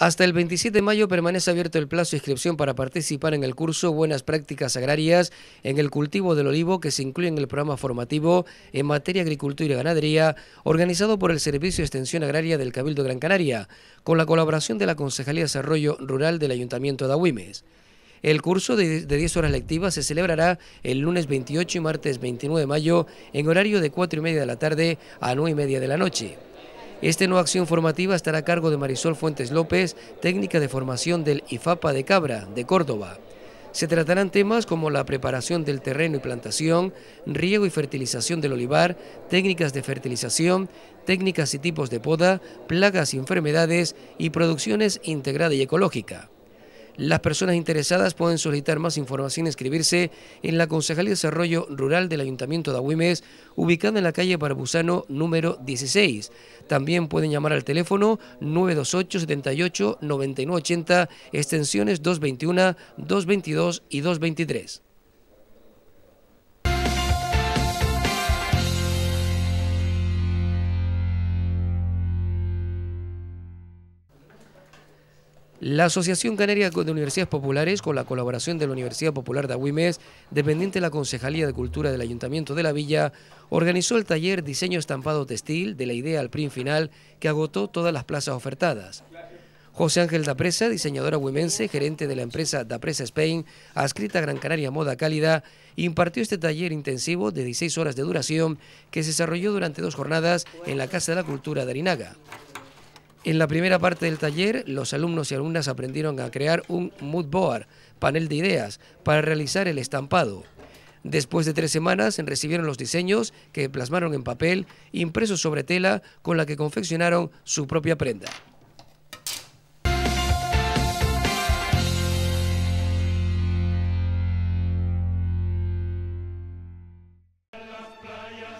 Hasta el 27 de mayo permanece abierto el plazo de inscripción para participar en el curso Buenas Prácticas Agrarias en el cultivo del olivo que se incluye en el programa formativo en materia agricultura y ganadería organizado por el Servicio de Extensión Agraria del Cabildo Gran Canaria con la colaboración de la Concejalía de Desarrollo Rural del Ayuntamiento de Agüimes. El curso de 10 horas lectivas se celebrará el lunes 28 y martes 29 de mayo en horario de 4 y media de la tarde a 9 y media de la noche. Esta nueva acción formativa estará a cargo de Marisol Fuentes López, técnica de formación del IFAPA de Cabra, de Córdoba. Se tratarán temas como la preparación del terreno y plantación, riego y fertilización del olivar, técnicas de fertilización, técnicas y tipos de poda, plagas y enfermedades y producciones integrada y ecológica. Las personas interesadas pueden solicitar más información y inscribirse en la Concejalía de Desarrollo Rural del Ayuntamiento de Agüimes, ubicada en la calle Barbusano número 16. También pueden llamar al teléfono 928 78 9980 extensiones 221, 222 y 223. La Asociación Canaria de Universidades Populares, con la colaboración de la Universidad Popular de Agüimes, dependiente de la Concejalía de Cultura del Ayuntamiento de la Villa, organizó el taller Diseño Estampado Textil de la idea al Print final, que agotó todas las plazas ofertadas. José Ángel Dapresa, diseñadora agüimense, gerente de la empresa Dapresa Spain, adscrita a Gran Canaria Moda Cálida, impartió este taller intensivo de 16 horas de duración que se desarrolló durante dos jornadas en la Casa de la Cultura de Arinaga. En la primera parte del taller, los alumnos y alumnas aprendieron a crear un moodboard, panel de ideas, para realizar el estampado. Después de tres semanas recibieron los diseños que plasmaron en papel, impresos sobre tela, con la que confeccionaron su propia prenda.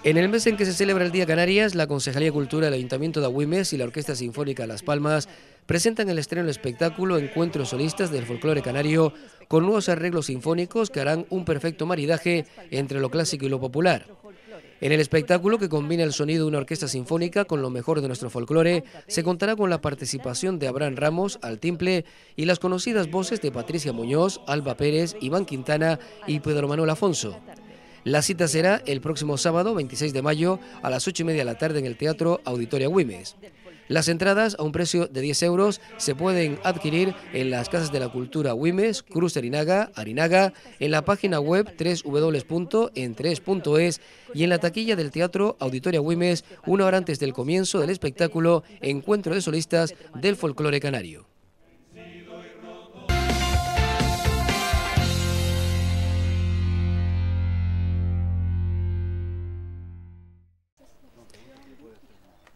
En el mes en que se celebra el Día Canarias, la Concejalía de Cultura del Ayuntamiento de Agüimes y la Orquesta Sinfónica Las Palmas presentan el estreno del espectáculo Encuentros Solistas del Folclore Canario con nuevos arreglos sinfónicos que harán un perfecto maridaje entre lo clásico y lo popular. En el espectáculo, que combina el sonido de una orquesta sinfónica con lo mejor de nuestro folclore, se contará con la participación de Abraham Ramos al timple y las conocidas voces de Patricia Muñoz, Alba Pérez, Iván Quintana y Pedro Manuel Afonso. La cita será el próximo sábado 26 de mayo a las 8 y media de la tarde en el Teatro Auditoria Wimes. Las entradas a un precio de 10 euros se pueden adquirir en las casas de la cultura Wimes, Cruz Arinaga, Arinaga, en la página web www.entres.es y en la taquilla del Teatro Auditoria Wimes una hora antes del comienzo del espectáculo Encuentro de Solistas del Folclore Canario.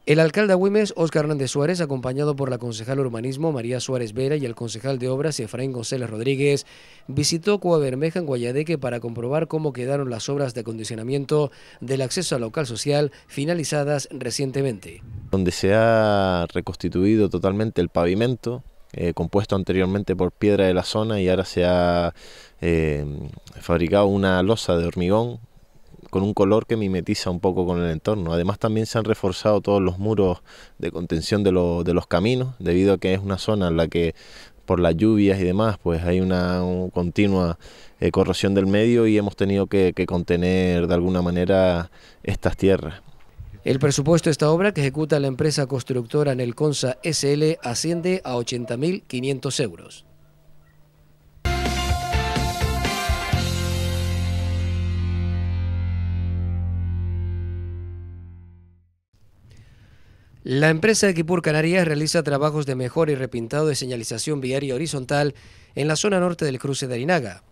El alcalde Güemes, Óscar Hernández Suárez, acompañado por la concejal urbanismo María Suárez Vera y el concejal de obras Efraín González Rodríguez, visitó Coabermeja en Guayadeque para comprobar cómo quedaron las obras de acondicionamiento del acceso al local social finalizadas recientemente. Donde se ha reconstituido totalmente el pavimento, eh, compuesto anteriormente por piedra de la zona y ahora se ha eh, fabricado una losa de hormigón con un color que mimetiza un poco con el entorno. Además también se han reforzado todos los muros de contención de, los caminos, debido a que es una zona en la que por las lluvias y demás, pues hay una, continua eh, corrosión del medio y hemos tenido que, contener de alguna manera estas tierras. El presupuesto de esta obra que ejecuta la empresa constructora Nelconsa SL asciende a 80.500 euros. La empresa Equipur Canarias realiza trabajos de mejor y repintado de señalización viaria horizontal en la zona norte del cruce de Arinaga.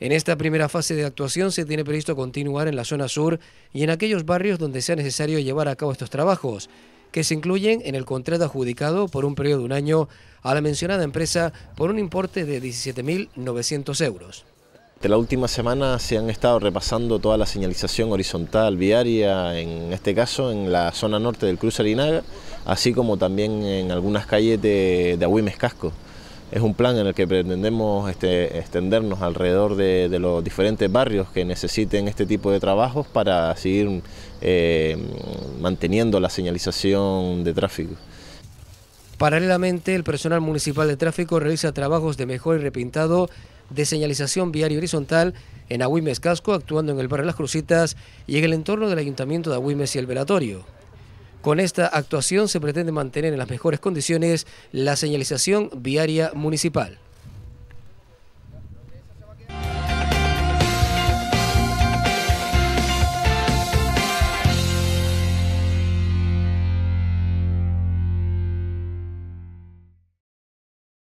En esta primera fase de actuación se tiene previsto continuar en la zona sur y en aquellos barrios donde sea necesario llevar a cabo estos trabajos, que se incluyen en el contrato adjudicado por un periodo de un año a la mencionada empresa por un importe de 17.900 euros. De la última semana se han estado repasando toda la señalización horizontal viaria, en este caso en la zona norte del Cruz Arinaga, así como también en algunas calles de, de Agüimes Casco. Es un plan en el que pretendemos este, extendernos alrededor de, los diferentes barrios que necesiten este tipo de trabajos para seguir eh, manteniendo la señalización de tráfico. Paralelamente, el personal municipal de tráfico realiza trabajos de mejor y repintado de señalización viaria horizontal en Agüimes Casco, actuando en el barrio Las Crucitas y en el entorno del Ayuntamiento de Agüimes y el Velatorio. Con esta actuación se pretende mantener en las mejores condiciones la señalización viaria municipal.